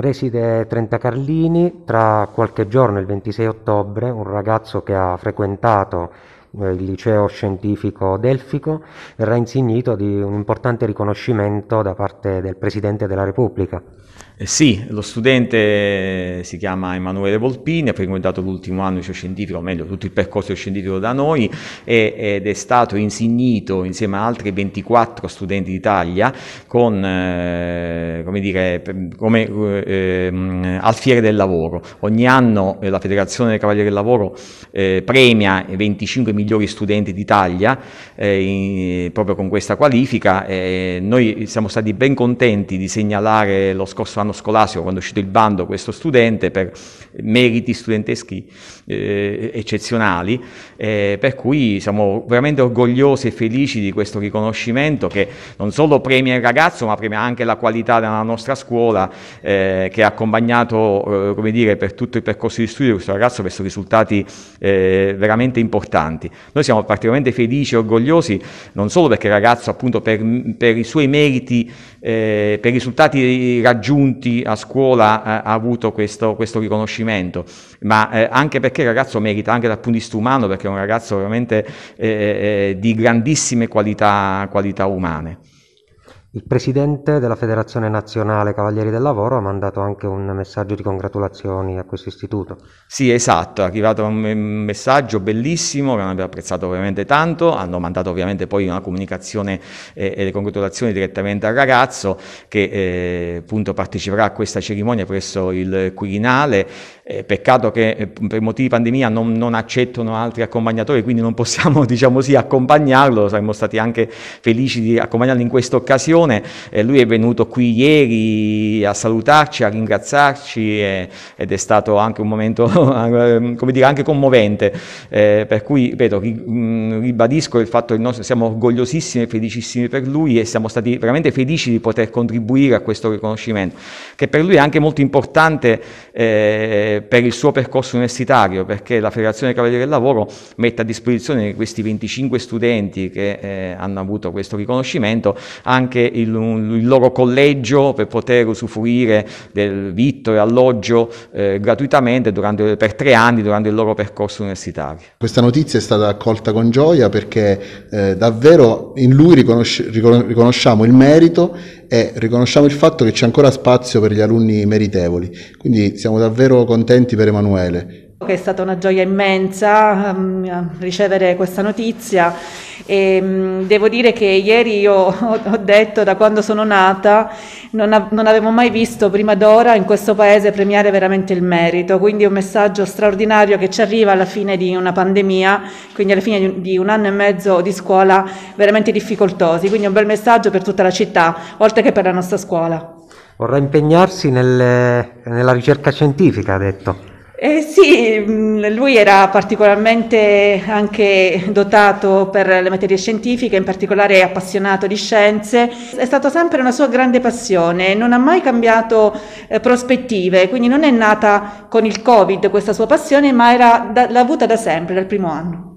Preside Carlini, tra qualche giorno, il 26 ottobre, un ragazzo che ha frequentato eh, il liceo scientifico Delfico, verrà insignito di un importante riconoscimento da parte del Presidente della Repubblica. Eh, sì, lo studente eh, si chiama Emanuele Volpini, ha frequentato l'ultimo anno scientifico, o meglio tutto il percorso scientifico da noi e, ed è stato insignito insieme ad altri 24 studenti d'Italia con, eh, come dire, come, eh, alfiere del lavoro. Ogni anno eh, la Federazione dei Cavalieri del Lavoro eh, premia i 25 migliori studenti d'Italia in, proprio con questa qualifica. noi siamo stati ben contenti di segnalare lo scorso anno anno scolastico, quando è uscito il bando, questo studente per meriti studenteschi eh, eccezionali, eh, per cui siamo veramente orgogliosi e felici di questo riconoscimento che non solo premia il ragazzo, ma premia anche la qualità della nostra scuola eh, che ha accompagnato, eh, come dire, per tutto il percorso di studio questo ragazzo verso risultati eh, veramente importanti. Noi siamo particolarmente felici e orgogliosi, non solo perché il ragazzo appunto per, per i suoi meriti, eh, per i risultati raggiunti, punti a scuola eh, ha avuto questo, questo riconoscimento, ma eh, anche perché il ragazzo merita, anche dal punto di vista umano, perché è un ragazzo veramente eh, eh, eh, di grandissime qualità, qualità umane. Il presidente della Federazione Nazionale Cavalieri del Lavoro ha mandato anche un messaggio di congratulazioni a questo istituto. Sì, esatto, è arrivato un messaggio bellissimo che hanno apprezzato ovviamente tanto, hanno mandato ovviamente poi una comunicazione eh, e le congratulazioni direttamente al ragazzo che eh, appunto parteciperà a questa cerimonia presso il Quirinale. Eh, peccato che eh, per motivi di pandemia non, non, accettano altri accompagnatori, quindi non possiamo diciamo sì, accompagnarlo, saremmo stati anche felici di accompagnarlo in questa occasione Nazione, eh, lui è venuto qui ieri a salutarci, a ringraziarci e, ed è stato anche un momento, ehm, come dire, anche commovente, eh, per cui, ripeto, ribadisco il fatto che noi siamo orgogliosissimi e felicissimi per lui e siamo stati veramente felici di poter contribuire a questo riconoscimento, che per lui è anche molto importante eh, per il suo percorso universitario, perché la Federazione Cavaliere del Lavoro mette a disposizione di questi 25 studenti che eh, hanno avuto questo riconoscimento anche il, il, loro collegio per poter usufruire del vitto e alloggio eh, gratuitamente durante, per tre anni durante il loro percorso universitario. Questa notizia è stata accolta con gioia perché eh, davvero in lui riconosci- riconosciamo il merito e riconosciamo il fatto che c'è ancora spazio per gli alunni meritevoli. Quindi siamo davvero contenti per Emanuele che è stata una gioia immensa um, ricevere questa notizia e um, devo dire che ieri io ho, ho detto da quando sono nata non, av- non, avevo mai visto prima d'ora in questo paese premiare veramente il merito, quindi un messaggio straordinario che ci arriva alla fine di una pandemia, quindi alla fine di un, di un anno e mezzo di scuola veramente difficoltosi, quindi un bel messaggio per tutta la città, oltre che per la nostra scuola. Vorrà impegnarsi nel, nella ricerca scientifica, ha detto. Eh sì, mm, lui era particolarmente anche dotato per le materie scientifiche, in particolare appassionato di scienze. È stata sempre una sua grande passione, non ha mai cambiato eh, prospettive, quindi non è nata con il Covid questa sua passione, ma era da, l'ha avuta da sempre, dal primo anno.